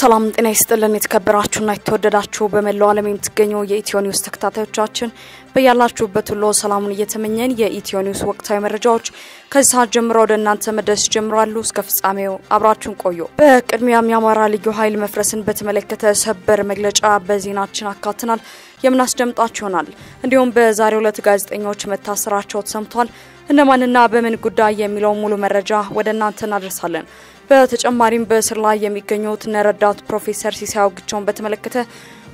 ሰላም ጤና ይስጥልን። የተከበራችሁና የተወደዳችሁ በመላው ዓለም የምትገኙ የኢትዮ ኒውስ ተከታታዮቻችን በያላችሁበት ሁሉ ሰላሙን እየተመኘን የኢትዮ ኒውስ ወቅታዊ መረጃዎች ከዚህ ሰዓት ጀምሮ ወደ እናንተ መድረስ ጀምራሉ። እስከ ፍጻሜው አብራችሁን ቆዩ። በቅድሚያም የአማራ ልዩ ኃይል መፍረስን በተመለከተ ሰበር መግለጫ በዜናችን አካትናል፣ የምናስደምጣችሁ ይሆናል። እንዲሁም በዛሬው ዕለት ጋዜጠኞች መታሰራቸው ተሰምቷል። እነማንና በምን ጉዳይ የሚለው ሙሉ መረጃ ወደ እናንተ እናደርሳለን። በተጨማሪም በእስር ላይ የሚገኙት ነረዳት ፕሮፌሰር ሲሳይ አውግቸውን በተመለከተ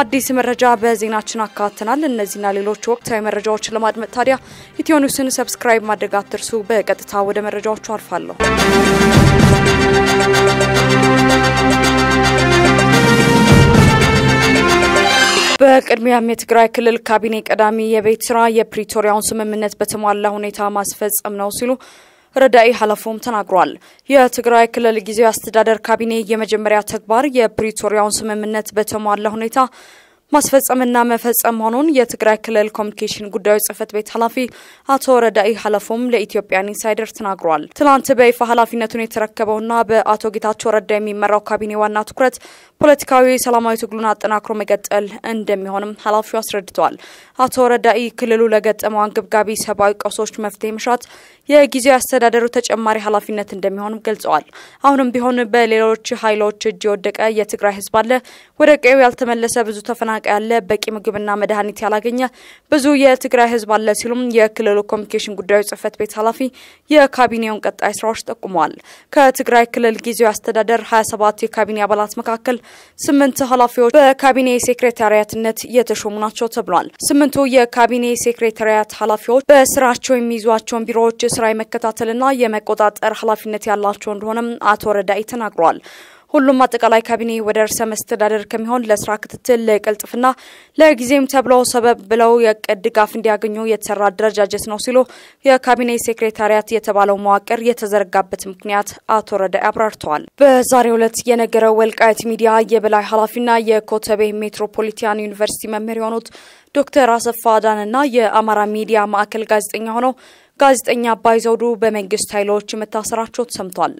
አዲስ መረጃ በዜናችን አካተናል። እነዚህና ሌሎች ወቅታዊ መረጃዎችን ለማድመጥ ታዲያ ኢትዮኒውስን ሰብስክራይብ ማድረግ አትርሱ። በቀጥታ ወደ መረጃዎቹ አልፋለሁ። በቅድሚያም የትግራይ ክልል ካቢኔ ቀዳሚ የቤት ስራ የፕሪቶሪያውን ስምምነት በተሟላ ሁኔታ ማስፈጸም ነው ሲሉ ረዳኢ ሀለፎም ተናግሯል። የትግራይ ክልል ጊዜያዊ አስተዳደር ካቢኔ የመጀመሪያ ተግባር የፕሪቶሪያውን ስምምነት በተሟላ ሁኔታ ማስፈጸምና መፈጸም መሆኑን የትግራይ ክልል ኮሚኒኬሽን ጉዳዮች ጽህፈት ቤት ኃላፊ አቶ ረዳኢ ሀለፎም ለኢትዮጵያን ኢንሳይደር ተናግሯል። ትናንት በይፋ ኃላፊነቱን የተረከበውና በአቶ ጌታቸው ረዳ የሚመራው ካቢኔ ዋና ትኩረት ፖለቲካዊ፣ ሰላማዊ ትግሉን አጠናክሮ መቀጠል እንደሚሆንም ኃላፊው አስረድተዋል። አቶ ረዳኢ ክልሉ ለገጠመው አንገብጋቢ ሰብአዊ ቀውሶች መፍትሄ መሻት የጊዜ አስተዳደሩ ተጨማሪ ኃላፊነት እንደሚሆንም ገልጸዋል። አሁንም ቢሆን በሌሎች ኃይሎች እጅ የወደቀ የትግራይ ህዝብ አለ፣ ወደ ቀዬው ያልተመለሰ ብዙ ተፈና እየተናቀ ያለ፣ በቂ ምግብና መድኃኒት ያላገኘ ብዙ የትግራይ ህዝብ አለ ሲሉም የክልሉ ኮሚኒኬሽን ጉዳዮች ጽህፈት ቤት ኃላፊ የካቢኔውን ቀጣይ ስራዎች ጠቁመዋል። ከትግራይ ክልል ጊዜያዊ አስተዳደር 27 የካቢኔ አባላት መካከል ስምንት ኃላፊዎች በካቢኔ ሴክሬታሪያትነት እየተሾሙ ናቸው ተብሏል። ስምንቱ የካቢኔ ሴክሬታሪያት ኃላፊዎች በስራቸው የሚይዟቸውን ቢሮዎች ስራ የመከታተልና የመቆጣጠር ኃላፊነት ያላቸው እንደሆነም አቶ ረዳይ ተናግረዋል። ሁሉም አጠቃላይ ካቢኔ ወደ እርሰ መስተዳደር ከሚሆን ለስራ ክትትል፣ ለቅልጥፍና፣ ለጊዜም ተብሎ ሰበብ ብለው የዕቅድ ድጋፍ እንዲያገኙ የተሰራ አደረጃጀት ነው ሲሉ የካቢኔ ሴክሬታሪያት የተባለው መዋቅር የተዘረጋበት ምክንያት አቶ ረዳይ አብራርተዋል። በዛሬው ዕለት የነገረው ወልቃይት ሚዲያ የበላይ ኃላፊና የኮተቤ ሜትሮፖሊታን ዩኒቨርሲቲ መምህር የሆኑት ዶክተር አሰፋ አዳንና የአማራ ሚዲያ ማዕከል ጋዜጠኛ ሆነው ጋዜጠኛ አባይ ዘውዱ በመንግስት ኃይሎች መታሰራቸው ተሰምቷል።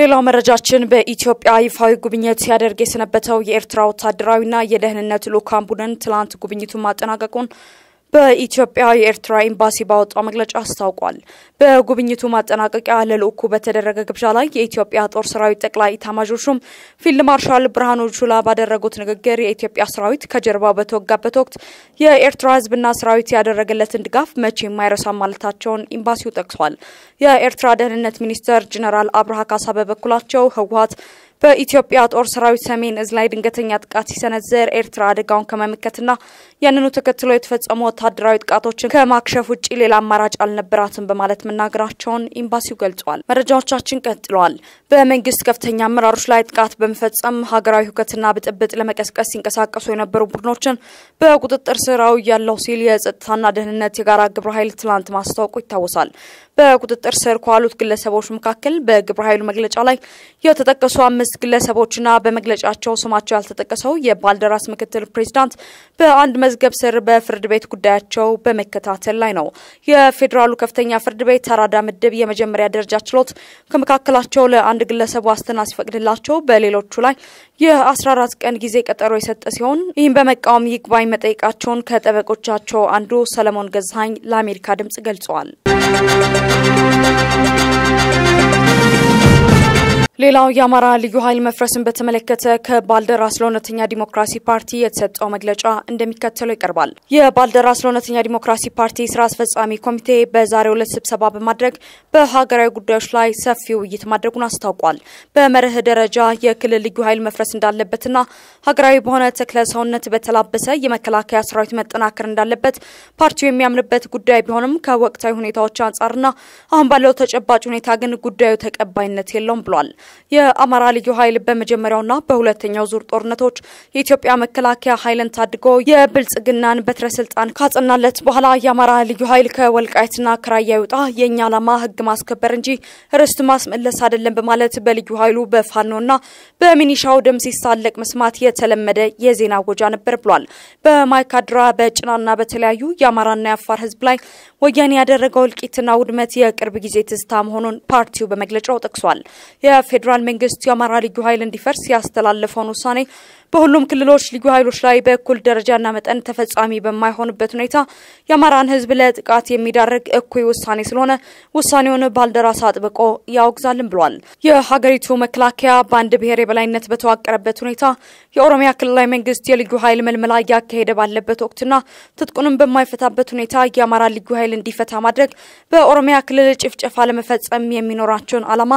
ሌላው መረጃችን በኢትዮጵያ ይፋዊ ጉብኝት ሲያደርግ የሰነበተው የኤርትራ ወታደራዊና የደህንነት ልዑካን ቡድን ትላንት ጉብኝቱን ማጠናቀቁን በኢትዮጵያ የኤርትራ ኤምባሲ ባወጣው መግለጫ አስታውቋል። በጉብኝቱ ማጠናቀቂያ ለልዑኩ በተደረገ ግብዣ ላይ የኢትዮጵያ ጦር ሰራዊት ጠቅላይ ኢታማዦር ሹም ፊልድ ማርሻል ብርሃኑ ጁላ ባደረጉት ንግግር የኢትዮጵያ ሰራዊት ከጀርባው በተወጋበት ወቅት የኤርትራ ሕዝብና ሰራዊት ያደረገለትን ድጋፍ መቼም የማይረሳ ማለታቸውን ኤምባሲው ጠቅሷል። የኤርትራ ደህንነት ሚኒስተር ጀኔራል አብርሃ ካሳ በበኩላቸው ህወሀት በኢትዮጵያ ጦር ሰራዊት ሰሜን እዝ ላይ ድንገተኛ ጥቃት ሲሰነዝር ኤርትራ አደጋውን ከመመከትና ያንኑ ተከትሎ የተፈጸሙ ወታደራዊ ጥቃቶችን ከማክሸፍ ውጭ ሌላ አማራጭ አልነበራትም በማለት መናገራቸውን ኤምባሲው ገልጿል። መረጃዎቻችን ቀጥለዋል። በመንግስት ከፍተኛ አመራሮች ላይ ጥቃት በመፈጸም ሀገራዊ ሁከትና ብጥብጥ ለመቀስቀስ ሲንቀሳቀሱ የነበሩ ቡድኖችን በቁጥጥር ስር አውያለሁ ሲል የጸጥታና ደህንነት የጋራ ግብረ ኃይል ትላንት ማስታወቁ ይታወሳል። በቁጥጥር ስር ከዋሉት ግለሰቦች መካከል በግብረ ኃይሉ መግለጫ ላይ የተጠቀሱ አምስት አምስት ግለሰቦችና በመግለጫቸው ስማቸው ያልተጠቀሰው የባልደራስ ምክትል ፕሬዚዳንት በአንድ መዝገብ ስር በፍርድ ቤት ጉዳያቸው በመከታተል ላይ ነው። የፌዴራሉ ከፍተኛ ፍርድ ቤት አራዳ ምድብ የመጀመሪያ ደረጃ ችሎት ከመካከላቸው ለአንድ ግለሰብ ዋስትና ሲፈቅድላቸው በሌሎቹ ላይ የ14 ቀን ጊዜ ቀጠሮ የሰጠ ሲሆን ይህም በመቃወም ይግባኝ መጠየቃቸውን ከጠበቆቻቸው አንዱ ሰለሞን ገዛሀኝ ለአሜሪካ ድምጽ ገልጸዋል። ሌላው የአማራ ልዩ ኃይል መፍረስን በተመለከተ ከባልደራስ ለእውነተኛ ዲሞክራሲ ፓርቲ የተሰጠው መግለጫ እንደሚከተለው ይቀርባል። የባልደራስ ለእውነተኛ ዲሞክራሲ ፓርቲ ስራ አስፈጻሚ ኮሚቴ በዛሬው ዕለት ስብሰባ በማድረግ በሀገራዊ ጉዳዮች ላይ ሰፊ ውይይት ማድረጉን አስታውቋል። በመርህ ደረጃ የክልል ልዩ ኃይል መፍረስ እንዳለበትና ሀገራዊ በሆነ ተክለ ሰውነት በተላበሰ የመከላከያ ሰራዊት መጠናከር እንዳለበት ፓርቲው የሚያምንበት ጉዳይ ቢሆንም ከወቅታዊ ሁኔታዎች አንጻርና አሁን ባለው ተጨባጭ ሁኔታ ግን ጉዳዩ ተቀባይነት የለውም ብሏል። የአማራ ልዩ ኃይል በመጀመሪያውና በሁለተኛው ዙር ጦርነቶች የኢትዮጵያ መከላከያ ኃይልን ታድጎ የብልጽግናን በትረ ስልጣን ካጸናለት በኋላ የአማራ ልዩ ኃይል ከወልቃይትና ከራያ ይውጣ፣ የእኛ ዓላማ ህግ ማስከበር እንጂ ርስት ማስመለስ አይደለም በማለት በልዩ ኃይሉ በፋኖና በሚኒሻው ደም ሲሳለቅ መስማት የተለመደ የዜና ወጃ ነበር ብሏል። በማይካድራ በጭናና በተለያዩ የአማራና የአፋር ህዝብ ላይ ወያኔ ያደረገው እልቂትና ውድመት የቅርብ ጊዜ ትዝታ መሆኑን ፓርቲው በመግለጫው ጠቅሷል። ፌዴራል መንግስት የአማራ ልዩ ኃይል እንዲፈርስ ያስተላለፈውን ውሳኔ በሁሉም ክልሎች ልዩ ኃይሎች ላይ በእኩል ደረጃና መጠን ተፈጻሚ በማይሆንበት ሁኔታ የአማራን ሕዝብ ለጥቃት የሚዳርግ እኩይ ውሳኔ ስለሆነ ውሳኔውን ባልደራስ አጥብቆ ያወግዛልን ብሏል። የሀገሪቱ መከላከያ በአንድ ብሔር የበላይነት በተዋቀረበት ሁኔታ የኦሮሚያ ክልላዊ መንግስት የልዩ ኃይል መልመላ እያካሄደ ባለበት ወቅትና ትጥቁንም በማይፈታበት ሁኔታ የአማራ ልዩ ኃይል እንዲፈታ ማድረግ በኦሮሚያ ክልል ጭፍጨፋ ለመፈጸም የሚኖራቸውን ዓላማ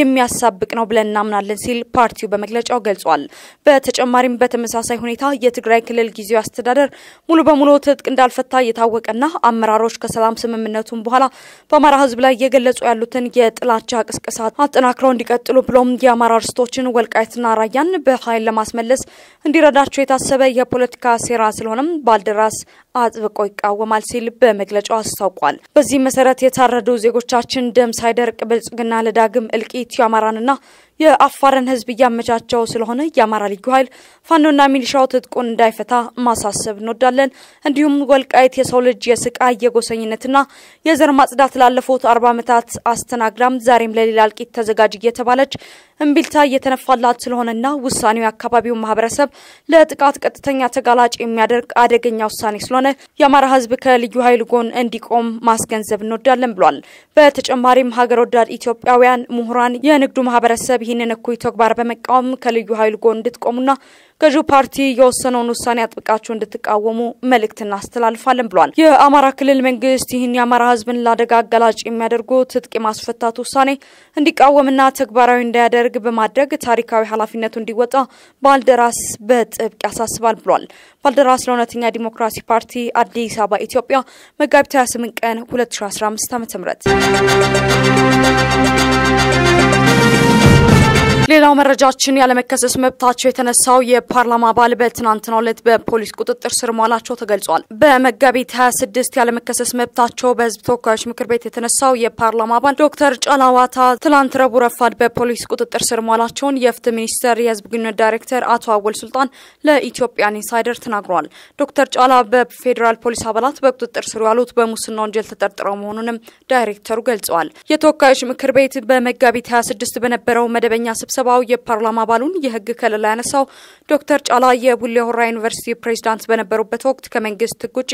የሚያሳብቅ ነው ብለን እናምናለን ሲል ፓርቲው በመግለጫው ገልጿል። በተጨማ በተጨማሪም በተመሳሳይ ሁኔታ የትግራይ ክልል ጊዜያዊ አስተዳደር ሙሉ በሙሉ ትጥቅ እንዳልፈታ የታወቀና አመራሮች ከሰላም ስምምነቱን በኋላ በአማራ ሕዝብ ላይ እየገለጹ ያሉትን የጥላቻ ቅስቀሳ አጠናክረው እንዲቀጥሉ ብሎም የአማራ ርስቶችን ወልቃይትና ራያን በኃይል ለማስመለስ እንዲረዳቸው የታሰበ የፖለቲካ ሴራ ስለሆነም ባልደራስ አጥብቆ ይቃወማል ሲል በመግለጫው አስታውቋል። በዚህ መሰረት የታረዱ ዜጎቻችን ደም ሳይደርቅ ብልጽግና ለዳግም እልቂት የአማራንና የአፋርን ሕዝብ እያመቻቸው ስለሆነ የአማራ ልዩ ኃይል ፋኖና ሚሊሻው ትጥቁን እንዳይፈታ ማሳሰብ እንወዳለን። እንዲሁም ወልቃይት የሰው ልጅ የስቃይ የጎሰኝነትና የዘር ማጽዳት ላለፉት አርባ ዓመታት አስተናግዳም ዛሬም ለሌላ እልቂት ተዘጋጅ እየተባለች እምቢልታ እየተነፋላት ስለሆነና ውሳኔው የአካባቢውን ማህበረሰብ ለጥቃት ቀጥተኛ ተጋላጭ የሚያደርግ አደገኛ ውሳኔ ስለሆነ ስለሆነ የአማራ ህዝብ ከልዩ ኃይል ጎን እንዲቆም ማስገንዘብ እንወዳለን ብሏል። በተጨማሪም ሀገር ወዳድ ኢትዮጵያውያን ምሁራን፣ የንግዱ ማህበረሰብ ይህንን እኩይ ተግባር በመቃወም ከልዩ ኃይል ጎን እንድትቆሙና ገዢው ፓርቲ የወሰነውን ውሳኔ አጥብቃችሁ እንድትቃወሙ መልእክት እናስተላልፋለን ብሏል። የአማራ ክልል መንግስት ይህን የአማራ ህዝብን ለአደጋ አጋላጭ የሚያደርጉ ትጥቅ የማስፈታት ውሳኔ እንዲቃወምና ተግባራዊ እንዳያደርግ በማድረግ ታሪካዊ ኃላፊነቱ እንዲወጣ ባልደራስ በጥብቅ ያሳስባል ብሏል። ባልደራስ ለእውነተኛ ዲሞክራሲ ፓርቲ አዲስ አበባ ኢትዮጵያ መጋቢት 28 ቀን 2015 ዓ ም ሌላው መረጃችን ያለመከሰስ መብታቸው የተነሳው የፓርላማ አባል በትናንትናው ዕለት በፖሊስ ቁጥጥር ስር መዋላቸው ተገልጿል። በመጋቢት 26 ያለመከሰስ መብታቸው በህዝብ ተወካዮች ምክር ቤት የተነሳው የፓርላማ አባል ዶክተር ጫላ ዋታ ትላንት ረቡዕ ረፋድ በፖሊስ ቁጥጥር ስር መዋላቸውን የፍትህ ሚኒስቴር የህዝብ ግንኙነት ዳይሬክተር አቶ አወል ሱልጣን ለኢትዮጵያን ኢንሳይደር ተናግረዋል። ዶክተር ጫላ በፌዴራል ፖሊስ አባላት በቁጥጥር ስር ያሉት በሙስና ወንጀል ተጠርጥረው መሆኑንም ዳይሬክተሩ ገልጸዋል። የተወካዮች ምክር ቤት በመጋቢት 26 በነበረው መደበኛ ስብ ስብሰባው የፓርላማ አባሉን የህግ ከለላ ያነሳው ዶክተር ጫላ የቡሌ ሆራ ዩኒቨርሲቲ ፕሬዚዳንት በነበሩበት ወቅት ከመንግስት ህግ ውጪ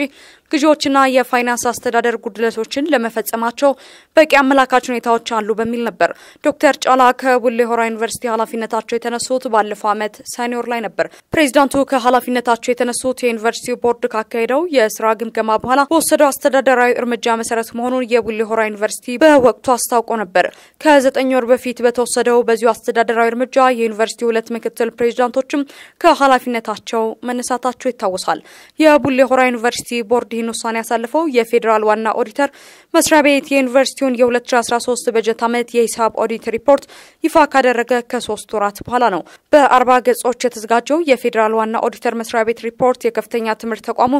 ግዢዎችና የፋይናንስ አስተዳደር ጉድለቶችን ለመፈጸማቸው በቂ አመላካች ሁኔታዎች አሉ በሚል ነበር። ዶክተር ጫላ ከቡሌ ሆራ ዩኒቨርሲቲ ኃላፊነታቸው የተነሱት ባለፈው ዓመት ሰኔ ላይ ነበር። ፕሬዚዳንቱ ከኃላፊነታቸው የተነሱት የዩኒቨርሲቲ ቦርድ ካካሄደው የስራ ግምገማ በኋላ በወሰደው አስተዳደራዊ እርምጃ መሰረት መሆኑን የቡሌ ሆራ ዩኒቨርሲቲ በወቅቱ አስታውቆ ነበር። ከዘጠኝ ወር በፊት በተወሰደው በዚሁ አስተዳደ ወታደራዊ እርምጃ የዩኒቨርሲቲ ሁለት ምክትል ፕሬዚዳንቶችም ከኃላፊነታቸው መነሳታቸው ይታወሳል። የቡሌ ሆራ ዩኒቨርሲቲ ቦርድ ይህን ውሳኔ ያሳልፈው የፌዴራል ዋና ኦዲተር መስሪያ ቤት የዩኒቨርሲቲውን የ2013 በጀት ዓመት የሂሳብ ኦዲት ሪፖርት ይፋ ካደረገ ከሶስት ወራት በኋላ ነው። በአርባ ገጾች የተዘጋጀው የፌዴራል ዋና ኦዲተር መስሪያ ቤት ሪፖርት የከፍተኛ ትምህርት ተቋሙ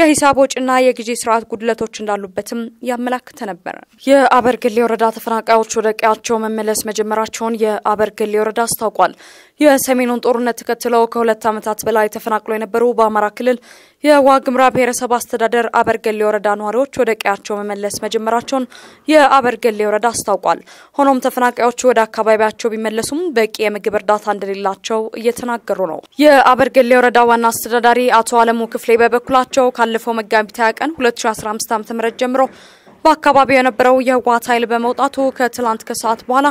የሂሳብ ወጪና የጊዜ ስርዓት ጉድለቶች እንዳሉበትም ያመላክተ ነበር። የአበርግሌ ወረዳ ተፈናቃዮች ወደ ቀያቸው መመለስ መጀመራቸውን የአበርግሌ ሽመልስ ወረዳ አስታውቋል። የሰሜኑን ጦርነት ተከትለው ከሁለት ዓመታት በላይ ተፈናቅሎ የነበሩ በአማራ ክልል የዋግምራ ብሔረሰብ አስተዳደር አበርገሌ ወረዳ ነዋሪዎች ወደ ቀያቸው መመለስ መጀመራቸውን የአበርገሌ ወረዳ አስታውቋል። ሆኖም ተፈናቃዮቹ ወደ አካባቢያቸው ቢመለሱም በቂ የምግብ እርዳታ እንደሌላቸው እየተናገሩ ነው። የአበርገሌ ወረዳ ዋና አስተዳዳሪ አቶ አለሙ ክፍሌ በበኩላቸው ካለፈው መጋቢት ሃያ ቀን 2015 ዓ ም ጀምሮ በአካባቢው የነበረው የህወሓት ኃይል በመውጣቱ ከትላንት ከሰዓት በኋላ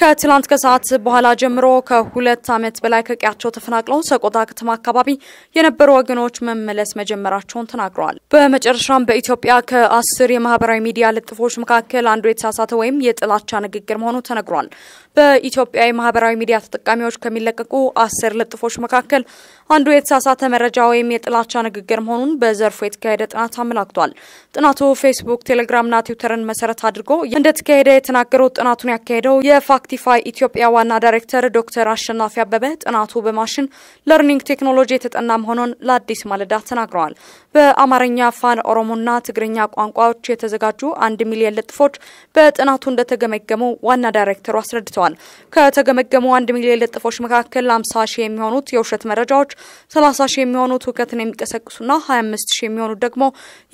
ከትላንት ከሰዓት በኋላ ጀምሮ ከሁለት ዓመት በላይ ከቀያቸው ተፈናቅለው ሰቆጣ ከተማ አካባቢ የነበሩ ወገኖች መመለስ መጀመራቸውን ተናግረዋል። በመጨረሻም በኢትዮጵያ ከአስር የማህበራዊ ሚዲያ ልጥፎች መካከል አንዱ የተሳሳተ ወይም የጥላቻ ንግግር መሆኑ ተነግሯል። በኢትዮጵያ የማህበራዊ ሚዲያ ተጠቃሚዎች ከሚለቀቁ አስር ልጥፎች መካከል አንዱ የተሳሳተ መረጃ ወይም የጥላቻ ንግግር መሆኑን በዘርፉ የተካሄደ ጥናት አመላክቷል። ጥናቱ ፌስቡክ፣ ቴሌግራምና ትዊተርን መሰረት አድርጎ እንደተካሄደ የተናገረው ጥናቱን ያካሄደው የፋክቲፋይ ኢትዮጵያ ዋና ዳይሬክተር ዶክተር አሸናፊ አበበ ጥናቱ በማሽን ለርኒንግ ቴክኖሎጂ የተጠና መሆኑን ለአዲስ ማለዳ ተናግረዋል። በአማርኛ ፋን ኦሮሞና ትግርኛ ቋንቋዎች የተዘጋጁ አንድ ሚሊዮን ልጥፎች በጥናቱ እንደተገመገሙ ዋና ዳይሬክተሩ አስረድተዋል። ከተገመገሙ አንድ ሚሊዮን ልጥፎች መካከል 50 ሺህ የሚሆኑት የውሸት መረጃዎች፣ 30 ሺህ የሚሆኑት ሁከትን የሚቀሰቅሱና 25 ሺህ የሚሆኑት ደግሞ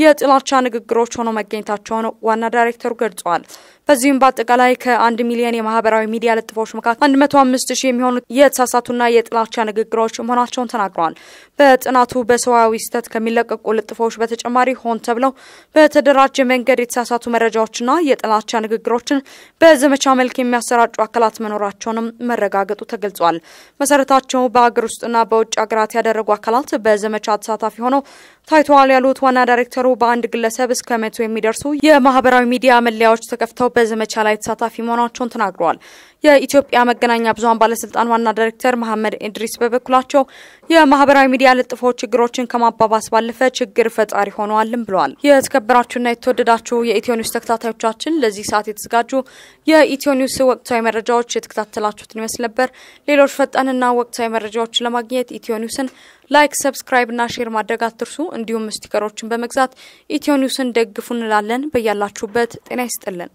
የጥላቻ ንግግሮች ሆኖ መገኘታቸውን ዋና ዳይሬክተሩ ገልጸዋል። በዚህም በአጠቃላይ ከአንድ ሚሊዮን የማህበራዊ ሚዲያ ልጥፎች መካከል 105 ሺህ የሚሆኑት የተሳሳቱና የጥላቻ ንግግሮች መሆናቸውን ተናግረዋል። በጥናቱ በሰዋዊ ስህተት ከሚለቀቁ ልጥፎች በተጨማሪ ሆን ተብለው በተደራጀ መንገድ የተሳሳቱ መረጃዎችና የጥላቻ ንግግሮችን በዘመቻ መልክ የሚያሰራጩ አካላት መኖራቸውንም መረጋገጡ ተገልጿል። መሰረታቸው በሀገር ውስጥና በውጭ ሀገራት ያደረጉ አካላት በዘመቻ ተሳታፊ ሆነው ታይተዋል ያሉት ዋና ዳይሬክተሩ በአንድ ግለሰብ እስከ መቶ የሚደርሱ የማህበራዊ ሚዲያ መለያዎች ተከፍተው በዘመቻ ላይ ተሳታፊ መሆናቸውን ተናግረዋል። የኢትዮጵያ መገናኛ ብዙሀን ባለስልጣን ዋና ዳይሬክተር መሐመድ ኢድሪስ በበኩላቸው የማህበራዊ ሚዲያ ልጥፎ ችግሮችን ከማባባስ ባለፈ ችግር ፈጣሪ ሆነዋልም ብለዋል። የተከበራችሁና የተወደዳችሁ የኢትዮ ኒውስ ተከታታዮቻችን ለዚህ ሰዓት የተዘጋጁ የኢትዮ ኒውስ ወቅታዊ መረጃዎች የተከታተላችሁትን ይመስል ነበር። ሌሎች ፈጣንና ወቅታዊ መረጃዎችን ለማግኘት ኢትዮ ኒውስን ላይክ፣ ሰብስክራይብ እና ሼር ማድረግ አትርሱ። እንዲሁም ስቲከሮችን በመግዛት ኢትዮ ኒውስን ደግፉ እንላለን። በያላችሁበት ጤና ይስጥልን።